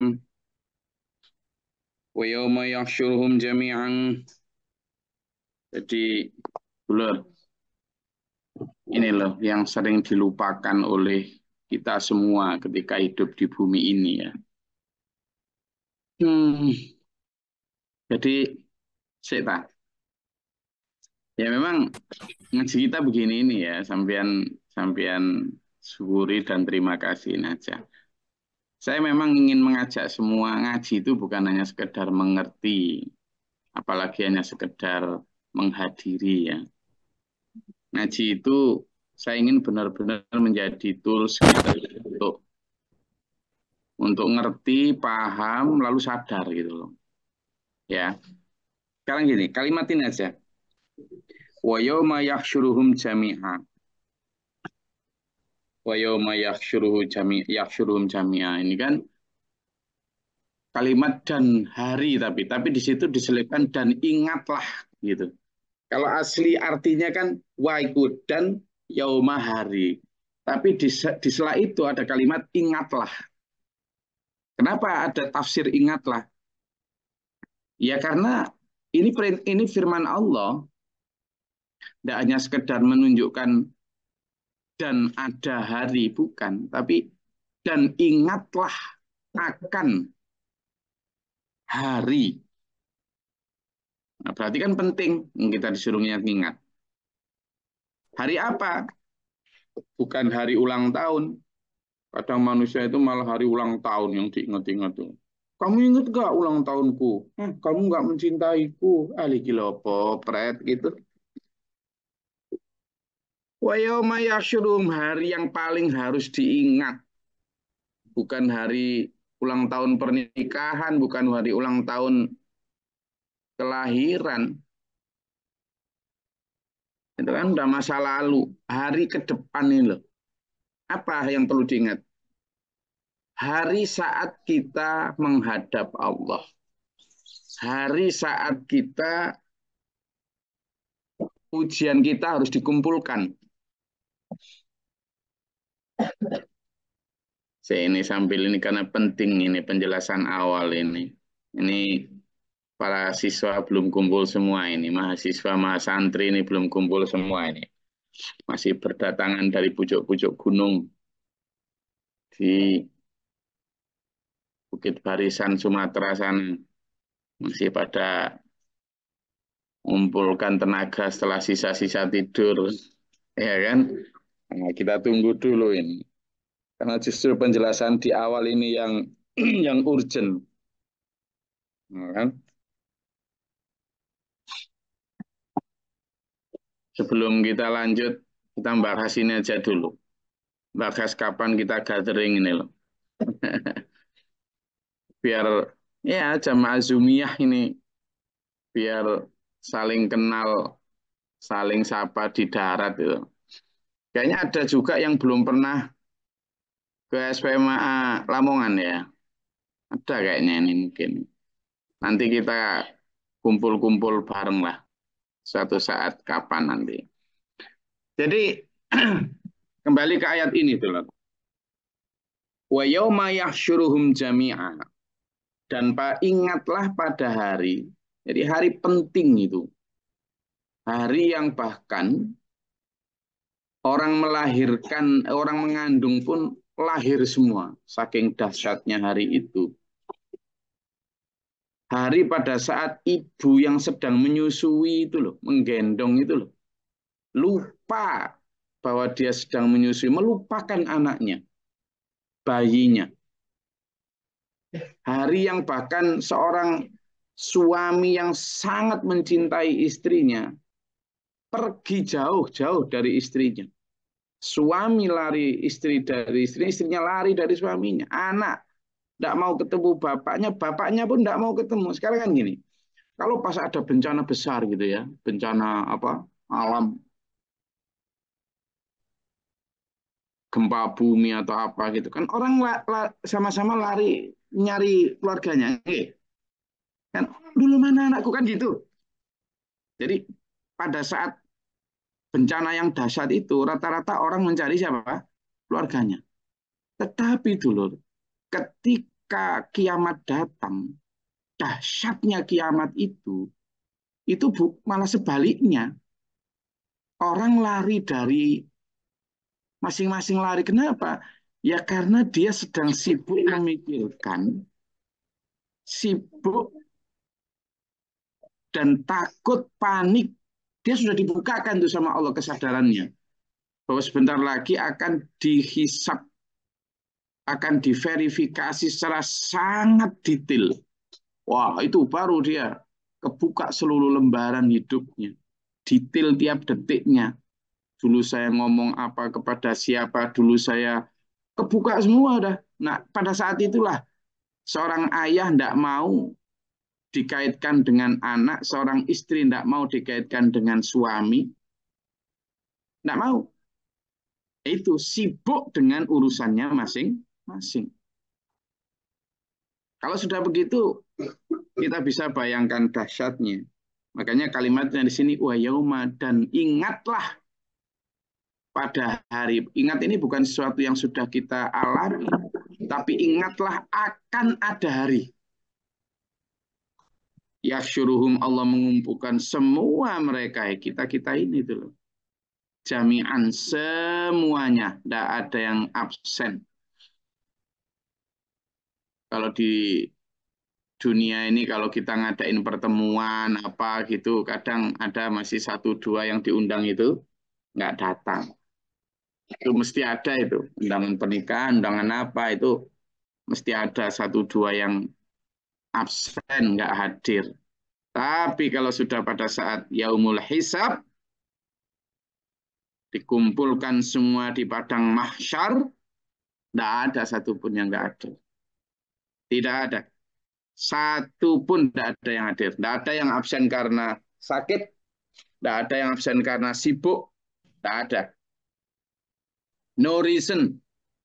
Hmm. Wayauma yahsyuruhum jami'an. Jadi bulat. Ini loh yang sering dilupakan oleh kita semua ketika hidup di bumi ini ya. Hmm. Jadi seta. Ya memang ngaji kita begini ini ya, sampean sampean syukuri dan terima kasih aja saya memang ingin mengajak semua ngaji itu bukan hanya sekedar mengerti, apalagi hanya sekedar menghadiri ya. Ngaji itu saya ingin benar-benar menjadi tools kita gitu untuk untuk ngerti, paham, lalu sadar gitu loh. Ya. Sekarang gini, kalimatin aja. Wa yawma yahsyuruhum jami'a wa yauma jami yakhsyuruhum jami'a. Ini kan kalimat dan hari tapi tapi di situ diselipkan dan ingatlah gitu. Kalau asli artinya kan waiku dan yauma hari. Tapi di, di sela itu ada kalimat ingatlah. Kenapa ada tafsir ingatlah? Ya karena ini ini firman Allah tidak hanya sekedar menunjukkan dan ada hari bukan, tapi dan ingatlah akan hari. Nah, berarti kan penting kita disuruh ingat-ingat. Hari apa? Bukan hari ulang tahun. Kadang manusia itu malah hari ulang tahun yang diingat-ingat tuh. Kamu ingat gak ulang tahunku? kamu gak mencintaiku? Ali ah, gila pret gitu. Wa yauma hari yang paling harus diingat. Bukan hari ulang tahun pernikahan, bukan hari ulang tahun kelahiran. Itu kan udah masa lalu, hari ke depan ini loh. Apa yang perlu diingat? Hari saat kita menghadap Allah. Hari saat kita ujian kita harus dikumpulkan. Saya ini sambil ini karena penting ini penjelasan awal ini. Ini para siswa belum kumpul semua ini, mahasiswa mahasantri ini belum kumpul semua ini. Masih berdatangan dari pucuk-pucuk gunung di Bukit Barisan Sumatera sana. Masih pada mengumpulkan tenaga setelah sisa-sisa tidur, ya kan? Nah, kita tunggu dulu ini. Karena justru penjelasan di awal ini yang yang urgent. Nah, kan? Sebelum kita lanjut, kita bahas ini aja dulu. Bahas kapan kita gathering ini loh. biar ya jamaah Zumiyah ini biar saling kenal, saling sapa di darat itu. Kayaknya ada juga yang belum pernah ke SPMA Lamongan ya. Ada kayaknya ini mungkin. Nanti kita kumpul-kumpul bareng lah. Suatu saat kapan nanti. Jadi kembali ke ayat ini dulu. Wa yawma yahsyuruhum jami'a. Dan ingatlah pada hari. Jadi hari penting itu. Hari yang bahkan orang melahirkan, orang mengandung pun lahir semua. Saking dahsyatnya hari itu. Hari pada saat ibu yang sedang menyusui itu loh, menggendong itu loh. Lupa bahwa dia sedang menyusui, melupakan anaknya, bayinya. Hari yang bahkan seorang suami yang sangat mencintai istrinya pergi jauh-jauh dari istrinya Suami lari istri dari istri, istrinya lari dari suaminya. Anak tidak mau ketemu bapaknya, bapaknya pun tidak mau ketemu. Sekarang kan gini, kalau pas ada bencana besar gitu ya, bencana apa alam gempa bumi atau apa gitu kan orang sama-sama la, la, lari nyari keluarganya eh, kan oh, dulu mana anakku kan gitu jadi pada saat bencana yang dahsyat itu rata-rata orang mencari siapa? Keluarganya. Tetapi dulu ketika kiamat datang, dahsyatnya kiamat itu, itu malah sebaliknya. Orang lari dari masing-masing lari. Kenapa? Ya karena dia sedang sibuk memikirkan, sibuk dan takut panik dia sudah dibukakan tuh sama Allah kesadarannya bahwa sebentar lagi akan dihisap akan diverifikasi secara sangat detail. Wah, itu baru dia kebuka seluruh lembaran hidupnya. Detail tiap detiknya. Dulu saya ngomong apa kepada siapa, dulu saya kebuka semua dah. Nah, pada saat itulah seorang ayah tidak mau dikaitkan dengan anak, seorang istri tidak mau dikaitkan dengan suami, tidak mau. Itu sibuk dengan urusannya masing-masing. Kalau sudah begitu, kita bisa bayangkan dahsyatnya. Makanya kalimatnya di sini wa dan ingatlah pada hari ingat ini bukan sesuatu yang sudah kita alami, tapi ingatlah akan ada hari Yaksyuruhum Allah mengumpulkan semua mereka ya, kita-kita ini dulu. Jami'an semuanya, tidak ada yang absen. Kalau di dunia ini kalau kita ngadain pertemuan apa gitu kadang ada masih satu dua yang diundang itu nggak datang itu mesti ada itu undangan pernikahan undangan apa itu mesti ada satu dua yang absen, nggak hadir. Tapi kalau sudah pada saat yaumul hisab, dikumpulkan semua di padang mahsyar, tidak ada satupun yang nggak hadir, Tidak ada. Satupun pun tidak ada yang hadir. Tidak ada yang absen karena sakit, tidak ada yang absen karena sibuk, tidak ada. No reason,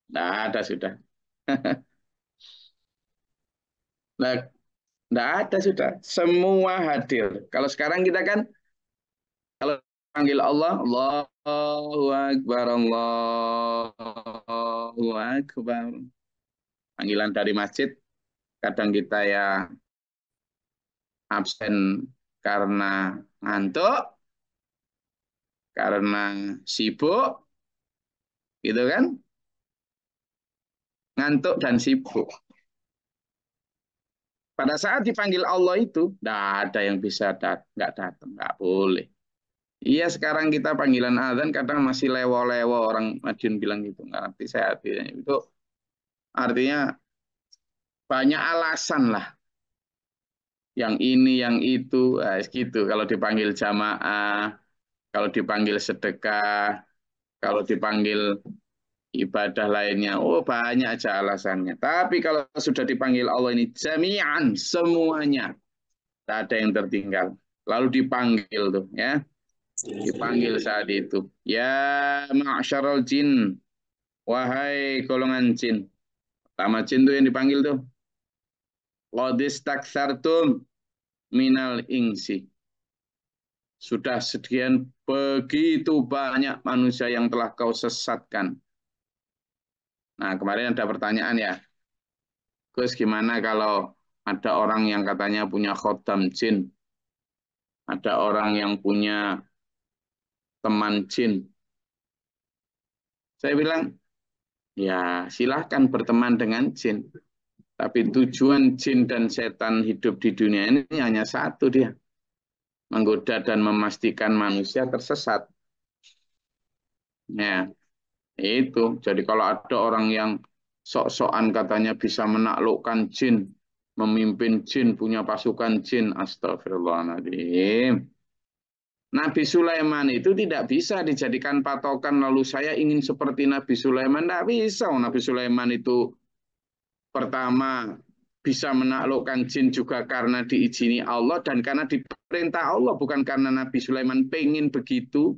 tidak ada sudah. nah, Tidak ada sudah. Semua hadir. Kalau sekarang kita kan, kalau panggil Allah, Allahu Akbar, Allahu Akbar. Panggilan dari masjid, kadang kita ya absen karena ngantuk, karena sibuk, gitu kan? Ngantuk dan sibuk. Pada saat dipanggil Allah itu, tidak ada yang bisa datang, nggak datang, nggak boleh. Iya sekarang kita panggilan azan kadang masih lewo-lewo orang Madiun bilang gitu nggak nanti saya artinya itu artinya banyak alasan lah yang ini yang itu nah, gitu kalau dipanggil jamaah kalau dipanggil sedekah kalau dipanggil ibadah lainnya. Oh, banyak aja alasannya. Tapi kalau sudah dipanggil Allah ini jami'an semuanya. Tak ada yang tertinggal. Lalu dipanggil tuh ya. Dipanggil saat itu. Ya ma'syaral jin. Wahai golongan jin. Pertama jin tuh yang dipanggil tuh. Qadis taksartum minal insi. Sudah sedian begitu banyak manusia yang telah kau sesatkan Nah, kemarin ada pertanyaan ya. Gus, gimana kalau ada orang yang katanya punya khodam jin? Ada orang yang punya teman jin? Saya bilang, ya silahkan berteman dengan jin. Tapi tujuan jin dan setan hidup di dunia ini hanya satu dia. Menggoda dan memastikan manusia tersesat. Ya, itu. Jadi kalau ada orang yang sok-sokan katanya bisa menaklukkan jin, memimpin jin, punya pasukan jin, astagfirullahaladzim. Nabi Sulaiman itu tidak bisa dijadikan patokan lalu saya ingin seperti Nabi Sulaiman. Tidak bisa. Nabi Sulaiman itu pertama bisa menaklukkan jin juga karena diizini Allah dan karena diperintah Allah bukan karena Nabi Sulaiman pengen begitu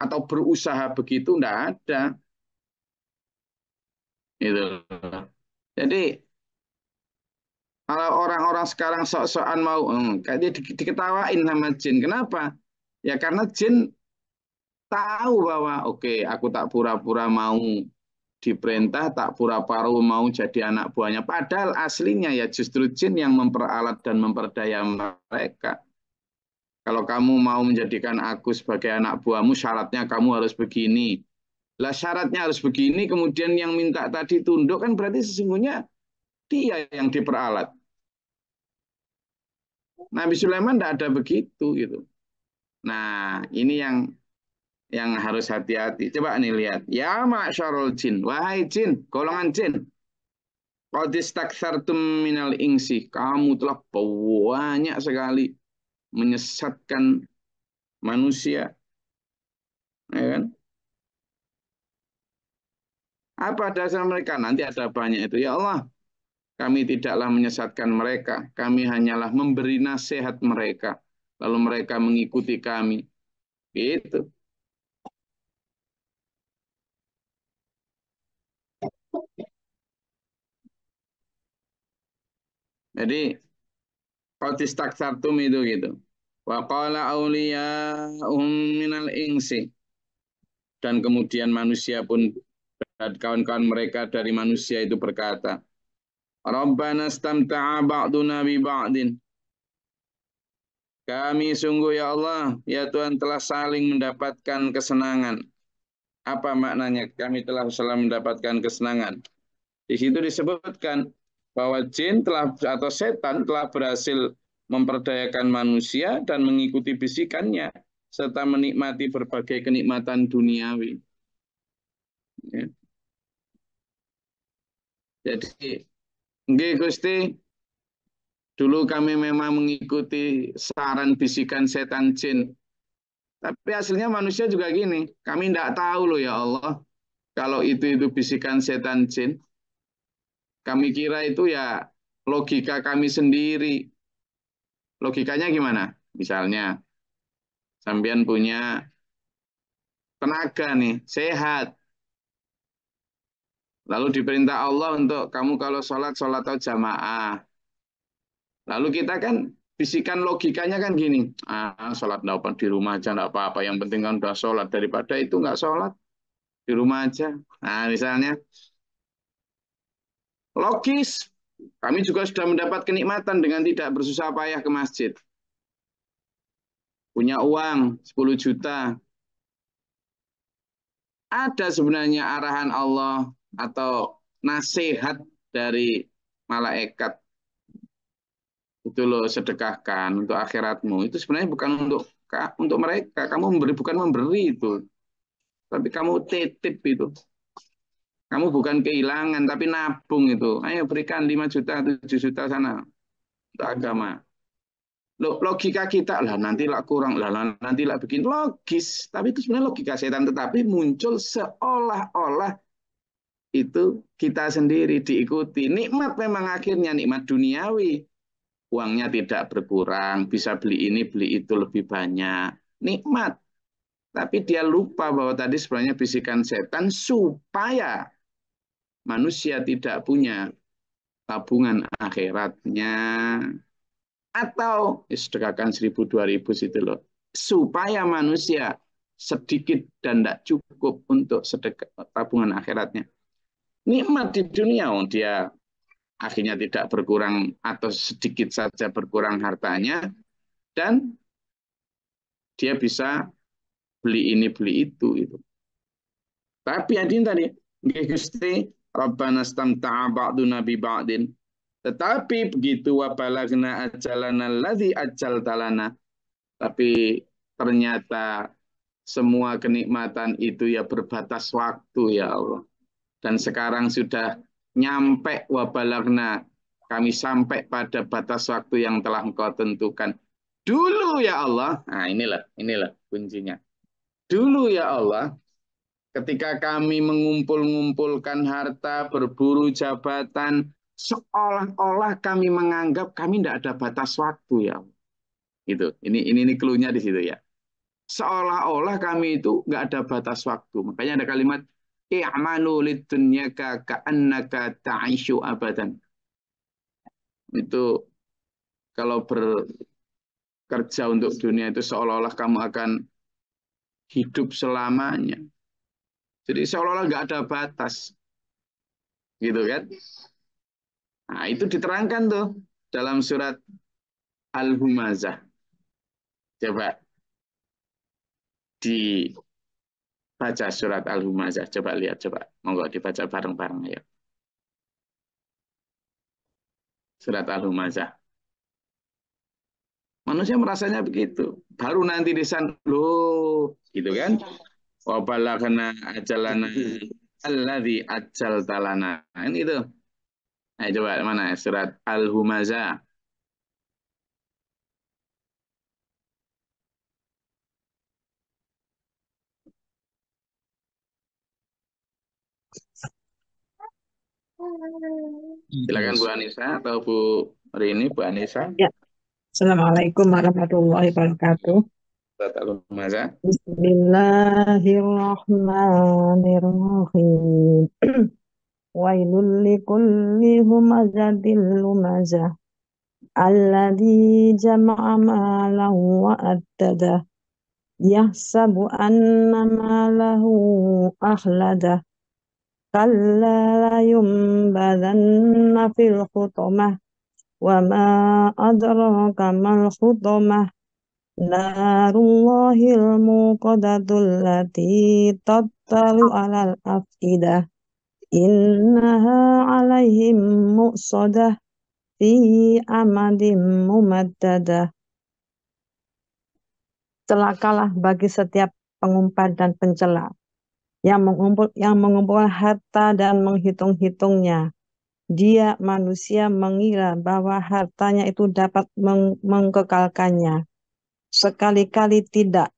atau berusaha begitu tidak ada Gitu. Jadi kalau orang-orang sekarang sok-sokan mau hmm, kayak di, diketawain sama jin. Kenapa? Ya karena jin tahu bahwa oke okay, aku tak pura-pura mau diperintah tak pura-pura mau jadi anak buahnya padahal aslinya ya justru jin yang memperalat dan memperdaya mereka kalau kamu mau menjadikan aku sebagai anak buahmu syaratnya kamu harus begini lah syaratnya harus begini, kemudian yang minta tadi tunduk kan berarti sesungguhnya dia yang diperalat. Nabi Sulaiman tidak ada begitu gitu. Nah, ini yang yang harus hati-hati. Coba nih lihat. Ya syarul jin. Wahai jin, golongan jin. Qadistaktsartum minal ingsi. Kamu telah banyak sekali menyesatkan manusia. Ya kan? Apa dasar mereka? Nanti ada banyak itu. Ya Allah, kami tidaklah menyesatkan mereka. Kami hanyalah memberi nasihat mereka. Lalu mereka mengikuti kami. itu Jadi, satu itu gitu. Wa qala awliya'uhum minal ingsi. Dan kemudian manusia pun dan kawan-kawan mereka dari manusia itu berkata, Rabbana stamta'a ba'duna bi ba'din. Kami sungguh ya Allah, ya Tuhan telah saling mendapatkan kesenangan. Apa maknanya? Kami telah saling mendapatkan kesenangan. Di situ disebutkan bahwa jin telah atau setan telah berhasil memperdayakan manusia dan mengikuti bisikannya serta menikmati berbagai kenikmatan duniawi. Ya. Jadi Nge Gusti dulu kami memang mengikuti saran bisikan setan jin. Tapi hasilnya manusia juga gini, kami tidak tahu loh ya Allah kalau itu itu bisikan setan jin. Kami kira itu ya logika kami sendiri. Logikanya gimana? Misalnya sampean punya tenaga nih, sehat. Lalu diperintah Allah untuk kamu kalau sholat, sholat atau jamaah. Lalu kita kan bisikan logikanya kan gini, ah, sholat enggak apa, di rumah aja enggak apa-apa, yang penting kan udah sholat. Daripada itu enggak sholat, di rumah aja. Nah misalnya, logis, kami juga sudah mendapat kenikmatan dengan tidak bersusah payah ke masjid. Punya uang 10 juta. Ada sebenarnya arahan Allah atau nasihat dari malaikat itu lo sedekahkan untuk akhiratmu itu sebenarnya bukan untuk untuk mereka kamu memberi bukan memberi itu tapi kamu titip itu kamu bukan kehilangan tapi nabung itu ayo berikan 5 juta 7 juta sana untuk agama logika kita lah nanti lah kurang lah nanti lah bikin logis tapi itu sebenarnya logika setan tetapi muncul seolah-olah itu kita sendiri diikuti. Nikmat memang akhirnya nikmat duniawi. Uangnya tidak berkurang, bisa beli ini, beli itu lebih banyak. Nikmat. Tapi dia lupa bahwa tadi sebenarnya bisikan setan supaya manusia tidak punya tabungan akhiratnya. Atau ya sedekahkan seribu dua ribu situ loh. Supaya manusia sedikit dan tidak cukup untuk sedekah tabungan akhiratnya nikmat di dunia oh dia akhirnya tidak berkurang atau sedikit saja berkurang hartanya dan dia bisa beli ini beli itu itu. Tapi yang tadi Gusti Rabbana stamta'a ba'duna bi ba'din. Tetapi begitu wabalagna ajalana ladhi ajal talana. Tapi ternyata semua kenikmatan itu ya berbatas waktu ya Allah dan sekarang sudah nyampe wabalagna kami sampai pada batas waktu yang telah engkau tentukan dulu ya Allah nah inilah inilah kuncinya dulu ya Allah ketika kami mengumpul-ngumpulkan harta berburu jabatan seolah-olah kami menganggap kami tidak ada batas waktu ya Allah gitu. ini ini ini keluarnya di situ ya seolah-olah kami itu nggak ada batas waktu makanya ada kalimat i'malu lidunyaka ka'annaka ta'ishu abadan. Itu kalau bekerja untuk dunia itu seolah-olah kamu akan hidup selamanya. Jadi seolah-olah nggak ada batas. Gitu kan? Nah, itu diterangkan tuh dalam surat Al-Humazah. Coba di baca surat Al-Humazah. Coba lihat, coba. Monggo dibaca bareng-bareng ya. Surat Al-Humazah. Manusia merasanya begitu. Baru nanti sana, loh, gitu kan. wabala kena ajalana alladhi ajal talana. Ini itu. Ayo coba mana surat Al-Humazah. Silakan Bu Anissa atau Bu Rini, Bu Anissa. Ya. Assalamualaikum warahmatullahi wabarakatuh. Bismillahirrahmanirrahim. Wailul likulli humazatil lumazah. Alladhi jama'a malahu wa addadah. Yahsabu anna malahu ahladah. كلا لينبذن في الحطمة وما أدراك ما الحطمة نار الله الموقدة التي تطلع على الأفئدة إنها عليهم مؤصدة في أمد ممددة Celakalah bagi setiap pengumpat dan pencela yang mengumpul yang mengumpulkan harta dan menghitung-hitungnya. Dia manusia mengira bahwa hartanya itu dapat meng mengkekalkannya. Sekali-kali tidak.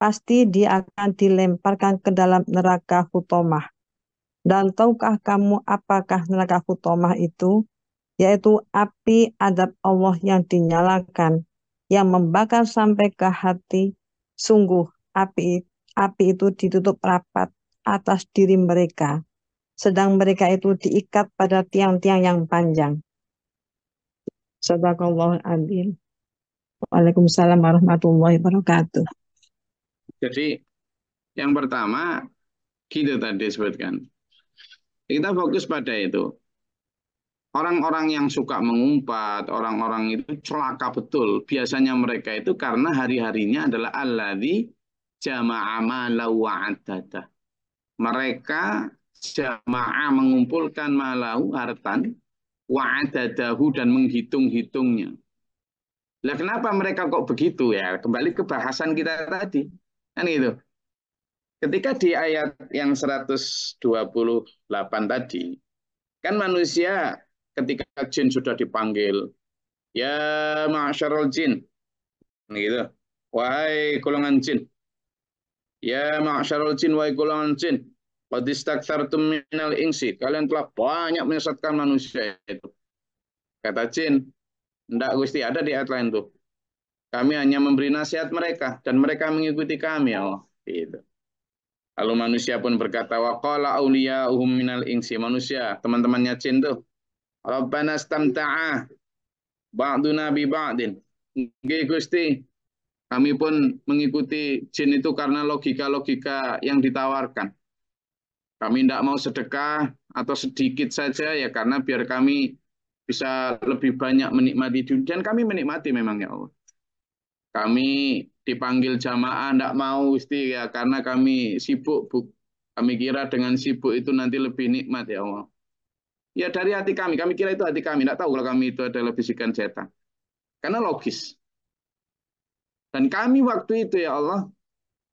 Pasti dia akan dilemparkan ke dalam neraka hutomah. Dan tahukah kamu apakah neraka hutomah itu? Yaitu api adab Allah yang dinyalakan, yang membakar sampai ke hati. Sungguh, api api itu ditutup rapat atas diri mereka, sedang mereka itu diikat pada tiang-tiang yang panjang. Sadaqallahul Azim. Waalaikumsalam warahmatullahi wabarakatuh. Jadi yang pertama gitu tadi sebutkan. Kita fokus pada itu. Orang-orang yang suka mengumpat, orang-orang itu celaka betul. Biasanya mereka itu karena hari-harinya adalah di jama'a wa'adada. Mereka jamaah mengumpulkan malau hartan wa'adadahu dan menghitung-hitungnya. Lah kenapa mereka kok begitu ya? Kembali ke bahasan kita tadi. Kan gitu. Ketika di ayat yang 128 tadi, kan manusia ketika jin sudah dipanggil, ya ma'asyarul jin. Gitu. Wahai golongan jin, Ya ma'asyarul jin wa ikulangan jin. Qadistakthartum minal insi. Kalian telah banyak menyesatkan manusia itu. Kata jin, enggak Gusti ada di ayat lain tuh. Kami hanya memberi nasihat mereka dan mereka mengikuti kami ya Allah. Gitu. Lalu manusia pun berkata awliya uhum minal insi. Manusia, teman-temannya jin tuh. Rabbana stamta'ah. Ba'du nabi ba'din. Gusti. Gusti, kami pun mengikuti jin itu karena logika-logika yang ditawarkan. Kami tidak mau sedekah atau sedikit saja ya karena biar kami bisa lebih banyak menikmati dunia. Dan kami menikmati memang ya Allah. Kami dipanggil jamaah tidak mau isti ya karena kami sibuk bu. Kami kira dengan sibuk itu nanti lebih nikmat ya Allah. Ya dari hati kami, kami kira itu hati kami. Tidak tahu kalau kami itu adalah bisikan setan. Karena logis. Dan kami waktu itu ya Allah,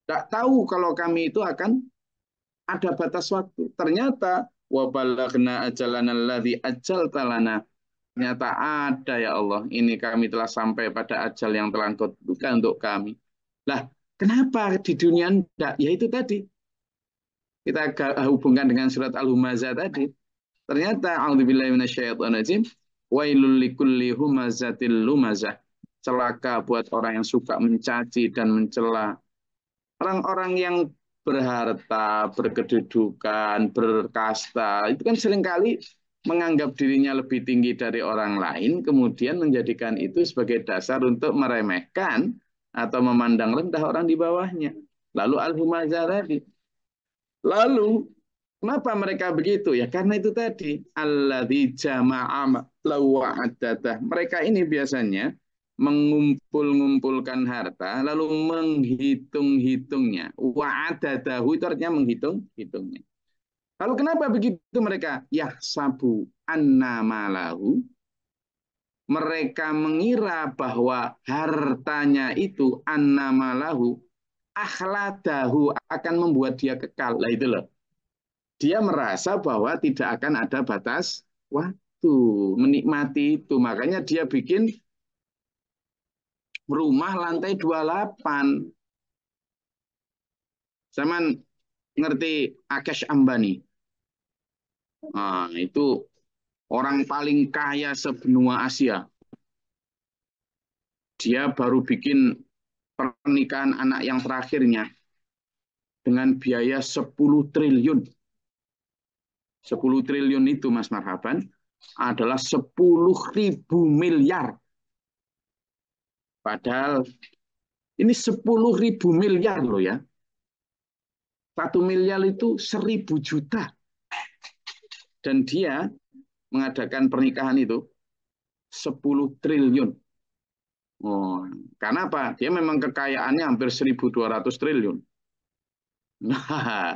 tidak tahu kalau kami itu akan ada batas waktu. Ternyata wabalagna ajalana alladhi ajal talana. Ternyata ada ya Allah, ini kami telah sampai pada ajal yang telah bukan untuk kami. Lah, kenapa di dunia tidak? Ya itu tadi. Kita eh, hubungkan dengan surat Al-Humazah tadi. Ternyata, A'udzubillahiminasyaitonajim, wailul likulli humazatil lumazah celaka buat orang yang suka mencaci dan mencela. Orang-orang yang berharta, berkedudukan, berkasta, itu kan seringkali menganggap dirinya lebih tinggi dari orang lain, kemudian menjadikan itu sebagai dasar untuk meremehkan atau memandang rendah orang di bawahnya. Lalu al Lalu kenapa mereka begitu? Ya karena itu tadi alladzi jama'a lawa'adadah. Mereka ini biasanya mengumpul-ngumpulkan harta lalu menghitung-hitungnya. Wa'adadahu itu artinya menghitung-hitungnya. Lalu kenapa begitu mereka? sabu anna malahu. Mereka mengira bahwa hartanya itu anna malahu akhladahu akan membuat dia kekal. Lah itu loh. Dia merasa bahwa tidak akan ada batas waktu menikmati itu. Makanya dia bikin rumah lantai 28. Zaman ngerti Akesh Ambani. Nah, itu orang paling kaya sebenua Asia. Dia baru bikin pernikahan anak yang terakhirnya dengan biaya 10 triliun. 10 triliun itu Mas Marhaban adalah 10 ribu miliar Padahal ini 10 ribu miliar loh ya. Satu miliar itu seribu juta. Dan dia mengadakan pernikahan itu 10 triliun. Oh, karena apa? Dia memang kekayaannya hampir 1.200 triliun. Nah,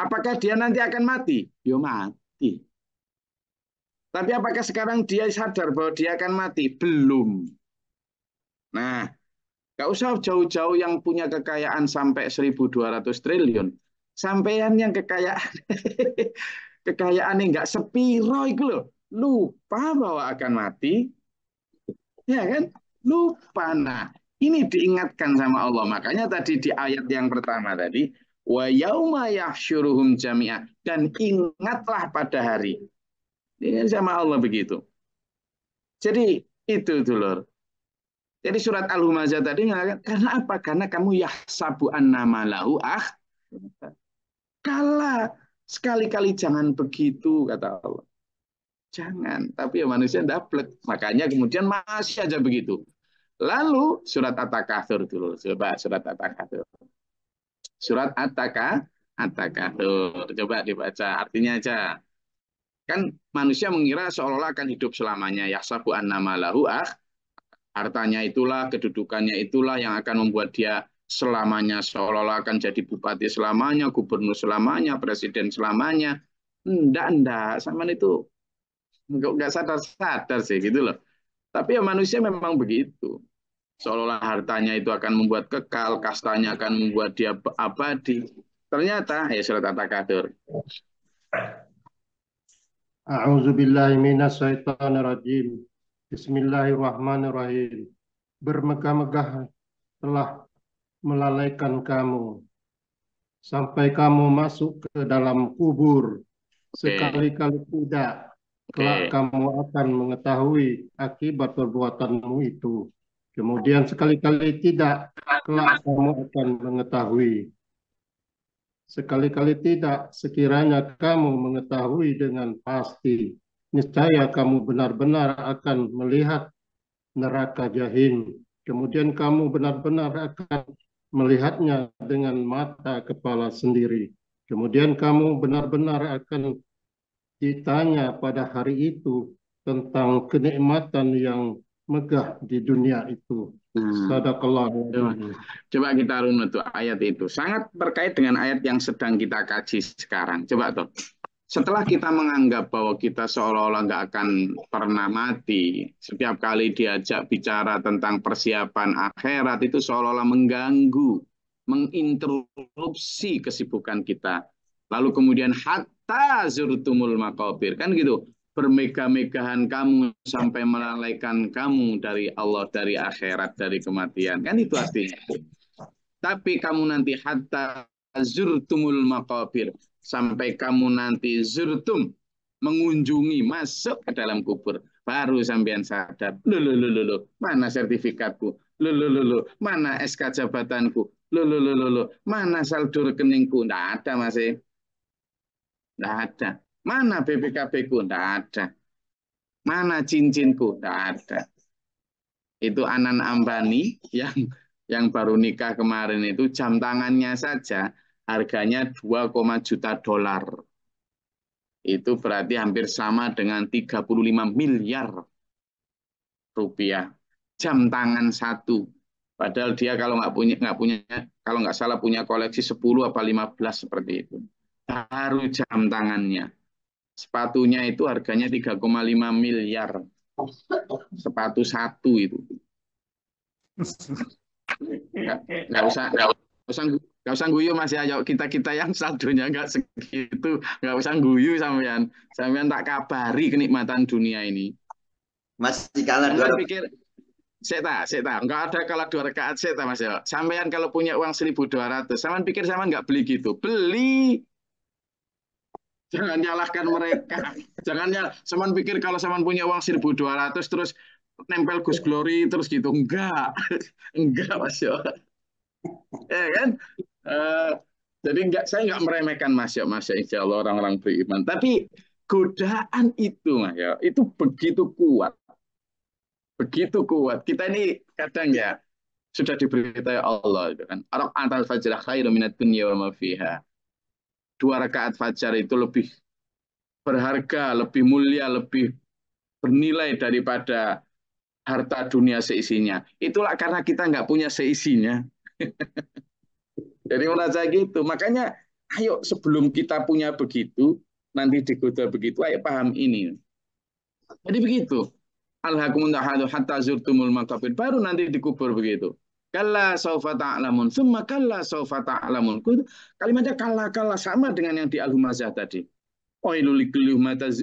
apakah dia nanti akan mati? Dia ya, mati. Tapi apakah sekarang dia sadar bahwa dia akan mati? Belum. Nah, gak usah jauh-jauh yang punya kekayaan sampai 1.200 triliun. Sampean yang kekayaan kekayaan yang nggak sepiro itu loh. Lupa bahwa akan mati. Ya kan? Lupa. Nah, ini diingatkan sama Allah. Makanya tadi di ayat yang pertama tadi, wa yauma yahsyuruhum jami'ah dan ingatlah pada hari. Ini sama Allah begitu. Jadi itu dulur. Jadi surat Al-Humazah tadi mengatakan karena apa? Karena kamu yahsabu nama lahu ah. Kala sekali-kali jangan begitu kata Allah. Jangan, tapi ya manusia dapat. Makanya kemudian masih aja begitu. Lalu surat At-Takatsur dulu, coba surat At-Takatsur. Surat At-Taka at Coba dibaca artinya aja. Kan manusia mengira seolah-olah akan hidup selamanya. Yahsabu nama lahu ah hartanya itulah, kedudukannya itulah yang akan membuat dia selamanya seolah-olah akan jadi bupati selamanya, gubernur selamanya, presiden selamanya. Enggak, enggak. Sama itu enggak sadar-sadar sih gitu loh. Tapi ya manusia memang begitu. Seolah-olah hartanya itu akan membuat kekal, kastanya akan membuat dia abadi. Ternyata ya surat At-Takatsur. A'udzubillahi Bismillahirrahmanirrahim. Bermegah-megah telah melalaikan kamu sampai kamu masuk ke dalam kubur sekali-kali tidak kelak kamu akan mengetahui akibat perbuatanmu itu kemudian sekali-kali tidak kelak kamu akan mengetahui sekali-kali tidak sekiranya kamu mengetahui dengan pasti niscaya kamu benar-benar akan melihat neraka jahim. Kemudian kamu benar-benar akan melihatnya dengan mata kepala sendiri. Kemudian kamu benar-benar akan ditanya pada hari itu tentang kenikmatan yang megah di dunia itu. Hmm. Coba, coba kita runut ayat itu. Sangat terkait dengan ayat yang sedang kita kaji sekarang. Coba tuh setelah kita menganggap bahwa kita seolah-olah nggak akan pernah mati, setiap kali diajak bicara tentang persiapan akhirat itu seolah-olah mengganggu, menginterupsi kesibukan kita. Lalu kemudian hatta zurtumul makabir. Kan gitu, bermegah-megahan kamu sampai melalaikan kamu dari Allah, dari akhirat, dari kematian. Kan itu artinya. Tapi kamu nanti hatta zurtumul makabir sampai kamu nanti zurtum mengunjungi masuk ke dalam kubur baru sampean sadar lo lo lo lo mana sertifikatku lo lo lo lo mana SK jabatanku lo lo lo lo mana saldo rekeningku ndak ada masih e. ndak ada mana BPKB ku ndak ada mana cincinku ndak ada itu Anan Ambani yang yang baru nikah kemarin itu jam tangannya saja harganya 2, juta dolar. Itu berarti hampir sama dengan 35 miliar rupiah. Jam tangan satu. Padahal dia kalau nggak punya nggak punya kalau nggak salah punya koleksi 10 apa 15 seperti itu. Baru jam tangannya. Sepatunya itu harganya 3,5 miliar. Sepatu satu itu. Nggak, nggak usah nggak usah Gak usah guyu Mas ya, yuk kita-kita yang saldonya nggak segitu, nggak usah guyu sampean. Sampean tak kabari kenikmatan dunia ini. Mas kalah dua. pikir saya tak, saya tak. Enggak ada kalah dua rekaat saya Mas ya. Sampean kalau punya uang seribu dua ratus, sampean pikir sampean nggak beli gitu. Beli. Jangan nyalahkan mereka. Jangan nyal. Sampean pikir kalau sampean punya uang seribu dua ratus terus nempel Gus Glory terus gitu. Enggak. Enggak Mas ya. Ya kan? Eh, jadi nggak saya nggak meremehkan masya masya insya Allah orang-orang beriman. Tapi godaan itu ya itu begitu kuat, begitu kuat. Kita ini kadang ya sudah diberitahu ya Allah gitu kan. Arab antar fajar minat dunya wa mafiha. Dua rakaat fajar itu lebih berharga, lebih mulia, lebih bernilai daripada harta dunia seisinya. Itulah karena kita nggak punya seisinya. Jadi merasa gitu. Makanya ayo sebelum kita punya begitu, nanti digoda begitu, ayo paham ini. Jadi begitu. Alhamdulillah, hatta zurtumul makabir. Baru nanti dikubur begitu. Kalla saufa ta'lamun. Summa kalla saufa ta'lamun. Kalimatnya kalla kalla sama dengan yang di Al-Humazah tadi. Oilu likulli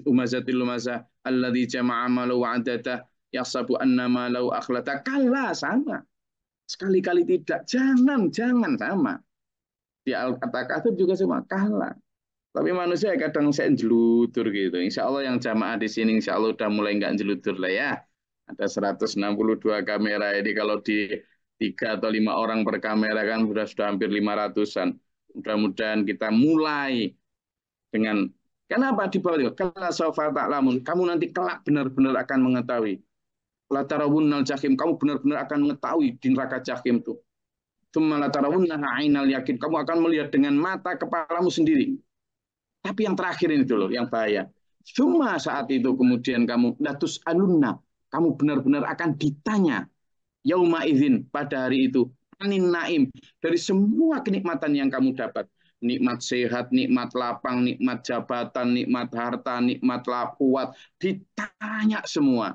humazatil humazah alladhi jama'a malu wa'adata yaksabu anna malau akhlata. Kalla sama. Sekali-kali tidak. Jangan, jangan sama di al takasur juga cuma kalah. Tapi manusia kadang saya jelutur gitu. Insya Allah yang jamaah di sini insya Allah udah mulai nggak jelutur lah ya. Ada 162 kamera ini kalau di tiga atau lima orang per kamera kan sudah sudah hampir 500-an. Mudah-mudahan kita mulai dengan kenapa di bawah kalau sofa tak lamun kamu nanti kelak benar-benar akan mengetahui. Latarawun nal jahim kamu benar-benar akan mengetahui di neraka jahim tuh ainal yakin. Kamu akan melihat dengan mata kepalamu sendiri. Tapi yang terakhir ini dulu, yang bahaya. Cuma saat itu kemudian kamu datus alunna. Kamu benar-benar akan ditanya. Yauma izin pada hari itu. Anin naim. Dari semua kenikmatan yang kamu dapat. Nikmat sehat, nikmat lapang, nikmat jabatan, nikmat harta, nikmat kuat. Ditanya semua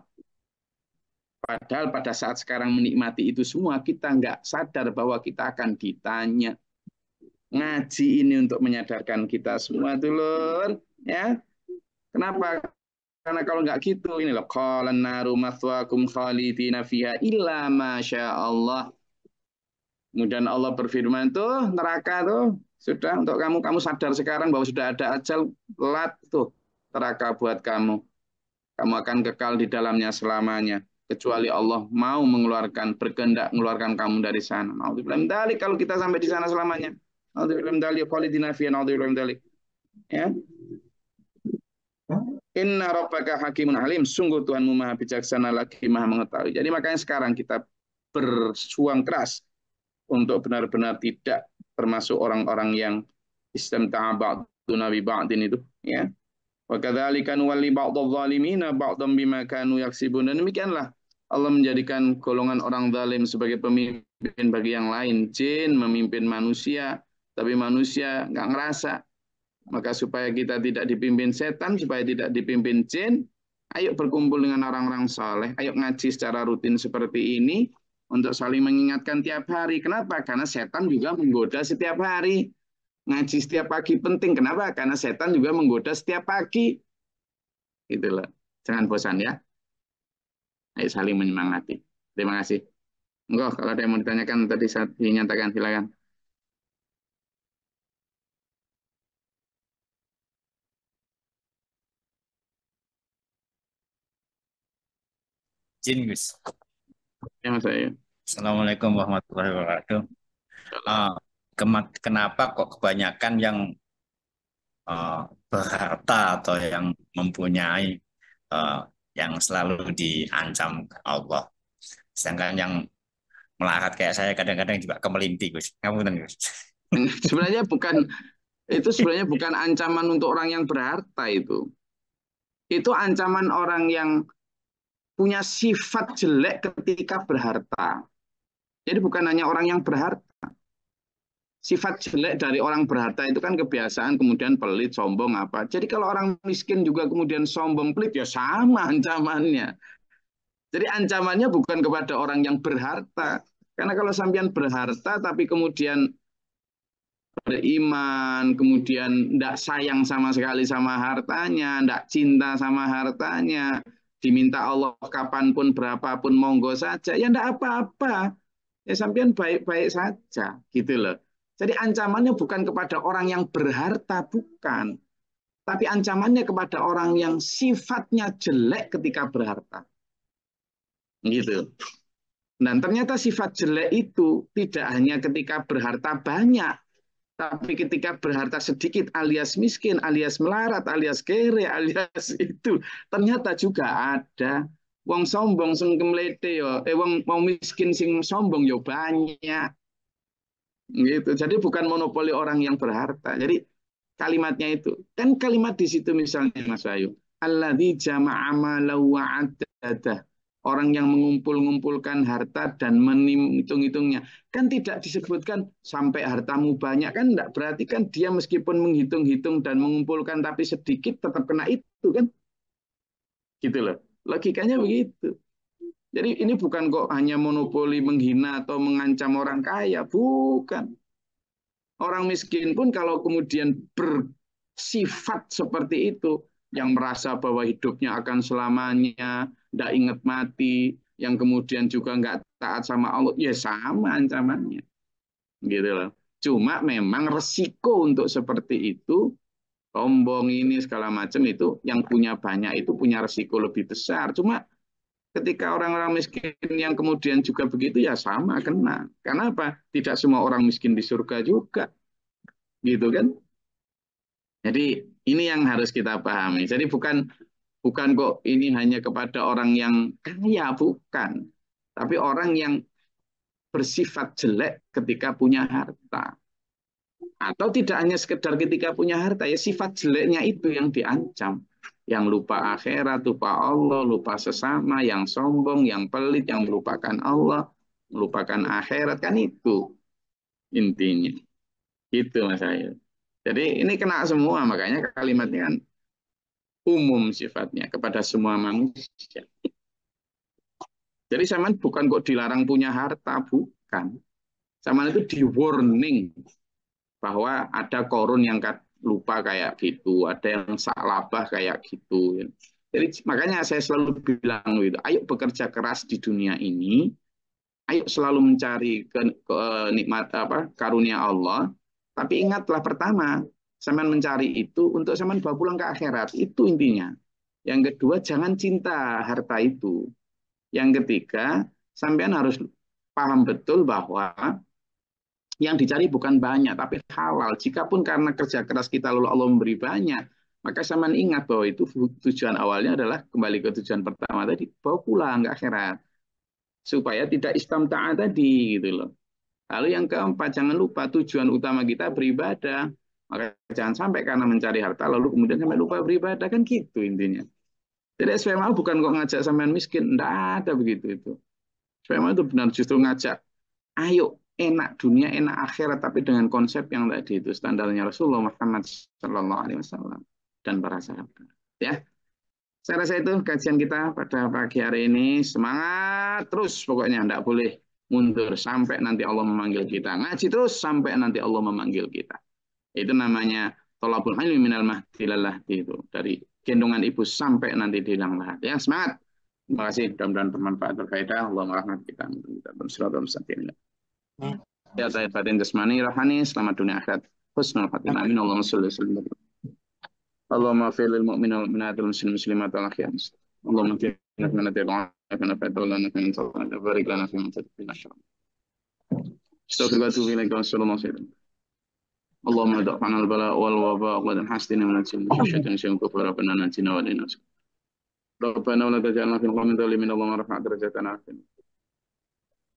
Padahal pada saat sekarang menikmati itu semua, kita nggak sadar bahwa kita akan ditanya. Ngaji ini untuk menyadarkan kita semua, dulu Ya, Kenapa? Karena kalau nggak gitu, ini loh. Qala naru mathwakum khalidina fiha illa masya Allah. Kemudian Allah berfirman tuh neraka tuh sudah untuk kamu kamu sadar sekarang bahwa sudah ada ajal telat tuh neraka buat kamu. Kamu akan kekal di dalamnya selamanya kecuali Allah mau mengeluarkan berkehendak mengeluarkan kamu dari sana. Nauzubillahi kalau kita sampai di sana selamanya. Nauzubillahi dalik nauzubillahi Ya. Inna rabbaka hakimun alim. Sungguh Tuhanmu maha bijaksana lagi maha mengetahui. Jadi makanya sekarang kita bersuang keras untuk benar-benar tidak termasuk orang-orang yang sistem ba'duna nabi ba'din itu ya. Wa kadzalika nuwalli ba'dadh-dhalimina ba'dhan bima kanu yaksibun. demikianlah Allah menjadikan golongan orang zalim sebagai pemimpin bagi yang lain. Jin memimpin manusia, tapi manusia nggak ngerasa. Maka supaya kita tidak dipimpin setan, supaya tidak dipimpin jin, ayo berkumpul dengan orang-orang saleh. Ayo ngaji secara rutin seperti ini untuk saling mengingatkan tiap hari. Kenapa? Karena setan juga menggoda setiap hari. Ngaji setiap pagi penting. Kenapa? Karena setan juga menggoda setiap pagi. Itulah. Jangan bosan ya. Ayo eh, saling menyemangati. Terima kasih. Enggak, kalau ada yang mau ditanyakan tadi saat dinyatakan silakan. Jin, Gus. Ya, Mas Ayu. Assalamualaikum warahmatullahi wabarakatuh. Uh, kenapa kok kebanyakan yang uh, berharta atau yang mempunyai uh, yang selalu diancam Allah. Sedangkan yang melarat kayak saya kadang-kadang juga kemelinti Gus. Ngapunten Gus. sebenarnya bukan itu sebenarnya bukan ancaman untuk orang yang berharta itu. Itu ancaman orang yang punya sifat jelek ketika berharta. Jadi bukan hanya orang yang berharta sifat jelek dari orang berharta itu kan kebiasaan kemudian pelit sombong apa jadi kalau orang miskin juga kemudian sombong pelit ya sama ancamannya jadi ancamannya bukan kepada orang yang berharta karena kalau sampean berharta tapi kemudian beriman kemudian tidak sayang sama sekali sama hartanya tidak cinta sama hartanya diminta Allah kapanpun berapapun monggo saja ya tidak apa-apa ya sampean baik-baik saja gitu loh jadi ancamannya bukan kepada orang yang berharta, bukan. Tapi ancamannya kepada orang yang sifatnya jelek ketika berharta. Gitu. Dan ternyata sifat jelek itu tidak hanya ketika berharta banyak, tapi ketika berharta sedikit alias miskin, alias melarat, alias kere, alias itu, ternyata juga ada. Wong sombong sing kemlete yo, eh wong mau miskin sing sombong yo banyak Gitu. Jadi bukan monopoli orang yang berharta. Jadi kalimatnya itu. Kan kalimat di situ misalnya Mas Bayu. di jama'ah lawa ada Orang yang mengumpul-ngumpulkan harta dan menghitung-hitungnya. Kan tidak disebutkan sampai hartamu banyak. Kan tidak berarti kan dia meskipun menghitung-hitung dan mengumpulkan tapi sedikit tetap kena itu kan. Gitu loh. Logikanya begitu. Jadi ini bukan kok hanya monopoli menghina atau mengancam orang kaya, bukan. Orang miskin pun kalau kemudian bersifat seperti itu, yang merasa bahwa hidupnya akan selamanya, tidak ingat mati, yang kemudian juga nggak taat sama Allah, ya sama ancamannya. Gitu loh. Cuma memang resiko untuk seperti itu, sombong ini segala macam itu, yang punya banyak itu punya resiko lebih besar. Cuma ketika orang-orang miskin yang kemudian juga begitu ya sama kena. Karena apa? Tidak semua orang miskin di surga juga. Gitu kan? Jadi ini yang harus kita pahami. Jadi bukan bukan kok ini hanya kepada orang yang kaya bukan, tapi orang yang bersifat jelek ketika punya harta. Atau tidak hanya sekedar ketika punya harta, ya sifat jeleknya itu yang diancam yang lupa akhirat, lupa Allah, lupa sesama, yang sombong, yang pelit, yang melupakan Allah, melupakan akhirat kan itu intinya. Itu Mas Ayu. Jadi ini kena semua makanya kalimatnya kan umum sifatnya kepada semua manusia. Jadi zaman bukan kok dilarang punya harta, bukan. Zaman itu di warning bahwa ada korun yang lupa kayak gitu, ada yang salah kayak gitu. Jadi makanya saya selalu bilang gitu, ayo bekerja keras di dunia ini, ayo selalu mencari ke, ke, nikmat apa karunia Allah, tapi ingatlah pertama, zaman mencari itu untuk zaman bawa pulang ke akhirat, itu intinya. Yang kedua, jangan cinta harta itu. Yang ketiga, sampean harus paham betul bahwa yang dicari bukan banyak, tapi halal. Jikapun karena kerja keras kita lalu Allah memberi banyak, maka sama ingat bahwa itu tujuan awalnya adalah kembali ke tujuan pertama tadi, bawa pulang ke akhirat. Supaya tidak ta'at tadi gitu loh. Lalu yang keempat, jangan lupa tujuan utama kita beribadah. Maka jangan sampai karena mencari harta, lalu kemudian sampai lupa beribadah. Kan gitu intinya. Jadi SPMA bukan kok ngajak sampean miskin. Tidak ada begitu itu. SPMA itu benar justru ngajak. Ayo, enak dunia, enak akhirat, tapi dengan konsep yang tadi itu standarnya Rasulullah Muhammad Shallallahu Alaihi Wasallam dan para sahabat. Ya, saya rasa itu kajian kita pada pagi hari ini. Semangat terus pokoknya, tidak boleh mundur sampai nanti Allah memanggil kita. Ngaji terus sampai nanti Allah memanggil kita. Itu namanya tolabul ilmi minal mahdi itu. Dari gendongan ibu sampai nanti hilang lahat. Ya, semangat. Terima kasih. Mudah-mudahan bermanfaat berfaedah. Allah merahmati kita. Kita bersurat Ya saya batin jasmani rohani selamat dunia akhirat. Husnul khatimah. Amin. Allahumma sholli wa Allahumma fi lil mu'minin wal mu'minat wal muslimin muslimat wal akhiyat. Allahumma fi من الدعاء كنا في الدولة كنا في بارك لنا في منطقة من الشر استغفر واتوب إليك وأسأل الله سيدنا اللهم ادع عنا البلاء والوباء وقد حسنا من أجل شاشة شيء كفر ربنا نجنا ولنا ربنا ولا تجعلنا في القوم الظالمين اللهم رفع درجتنا في